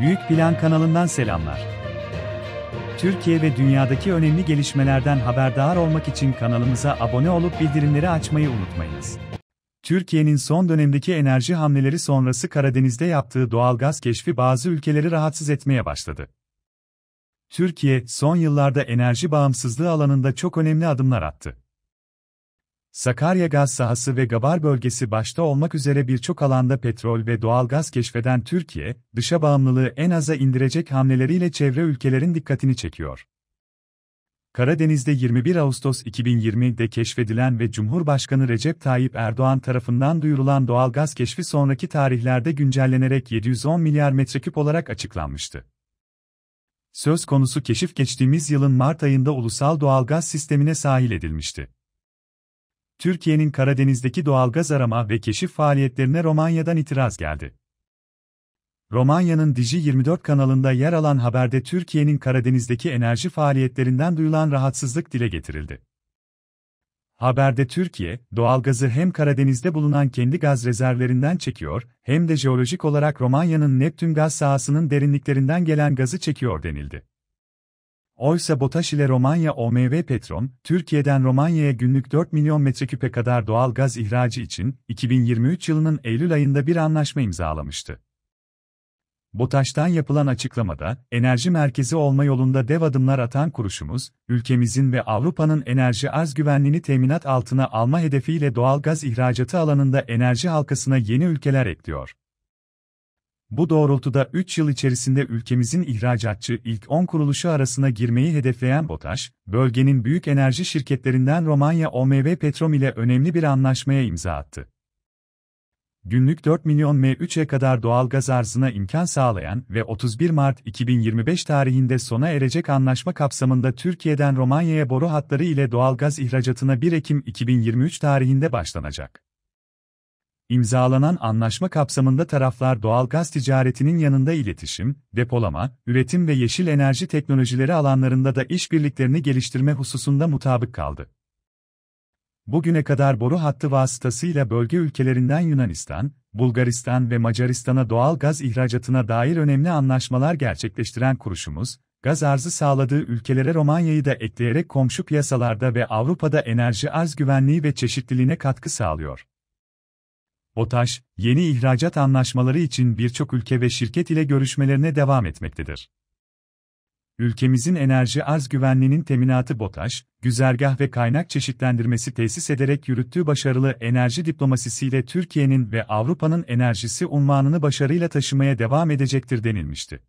Büyük Plan kanalından selamlar. Türkiye ve dünyadaki önemli gelişmelerden haberdar olmak için kanalımıza abone olup bildirimleri açmayı unutmayınız. Türkiye'nin son dönemdeki enerji hamleleri sonrası Karadeniz'de yaptığı doğal gaz keşfi bazı ülkeleri rahatsız etmeye başladı. Türkiye, son yıllarda enerji bağımsızlığı alanında çok önemli adımlar attı. Sakarya gaz sahası ve Gabar bölgesi başta olmak üzere birçok alanda petrol ve doğal gaz keşfeden Türkiye, dışa bağımlılığı en aza indirecek hamleleriyle çevre ülkelerin dikkatini çekiyor. Karadeniz'de 21 Ağustos 2020'de keşfedilen ve Cumhurbaşkanı Recep Tayyip Erdoğan tarafından duyurulan doğal gaz keşfi sonraki tarihlerde güncellenerek 710 milyar metreküp olarak açıklanmıştı. Söz konusu keşif geçtiğimiz yılın Mart ayında ulusal doğal gaz sistemine sahil edilmişti. Türkiye'nin Karadeniz'deki doğalgaz arama ve keşif faaliyetlerine Romanya'dan itiraz geldi. Romanya'nın Digi24 kanalında yer alan haberde Türkiye'nin Karadeniz'deki enerji faaliyetlerinden duyulan rahatsızlık dile getirildi. Haberde Türkiye, doğalgazı hem Karadeniz'de bulunan kendi gaz rezervlerinden çekiyor, hem de jeolojik olarak Romanya'nın Neptün gaz sahasının derinliklerinden gelen gazı çekiyor denildi. Oysa BOTAŞ ile Romanya OMV Petrom, Türkiye'den Romanya'ya günlük 4 milyon metreküpe kadar doğal gaz ihracı için 2023 yılının Eylül ayında bir anlaşma imzalamıştı. BOTAŞ'tan yapılan açıklamada, enerji merkezi olma yolunda dev adımlar atan kuruşumuz, ülkemizin ve Avrupa'nın enerji arz güvenliğini teminat altına alma hedefiyle doğal gaz ihracatı alanında enerji halkasına yeni ülkeler ekliyor. Bu doğrultuda 3 yıl içerisinde ülkemizin ihracatçı ilk 10 kuruluşu arasına girmeyi hedefleyen BOTAŞ, bölgenin büyük enerji şirketlerinden Romanya OMV Petrom ile önemli bir anlaşmaya imza attı. Günlük 4 milyon M3'e kadar doğal gaz arzına imkan sağlayan ve 31 Mart 2025 tarihinde sona erecek anlaşma kapsamında Türkiye'den Romanya'ya boru hatları ile doğal gaz ihracatına 1 Ekim 2023 tarihinde başlanacak. İmzalanan anlaşma kapsamında taraflar doğal gaz ticaretinin yanında iletişim, depolama, üretim ve yeşil enerji teknolojileri alanlarında da işbirliklerini geliştirme hususunda mutabık kaldı. Bugüne kadar boru hattı vasıtasıyla bölge ülkelerinden Yunanistan, Bulgaristan ve Macaristan'a doğal gaz ihracatına dair önemli anlaşmalar gerçekleştiren kuruşumuz, gaz arzı sağladığı ülkelere Romanya'yı da ekleyerek komşu piyasalarda ve Avrupa'da enerji arz güvenliği ve çeşitliliğine katkı sağlıyor. OTAŞ, yeni ihracat anlaşmaları için birçok ülke ve şirket ile görüşmelerine devam etmektedir. Ülkemizin enerji arz güvenliğinin teminatı BOTAŞ, güzergah ve kaynak çeşitlendirmesi tesis ederek yürüttüğü başarılı enerji diplomasisiyle Türkiye'nin ve Avrupa'nın enerjisi unvanını başarıyla taşımaya devam edecektir denilmişti.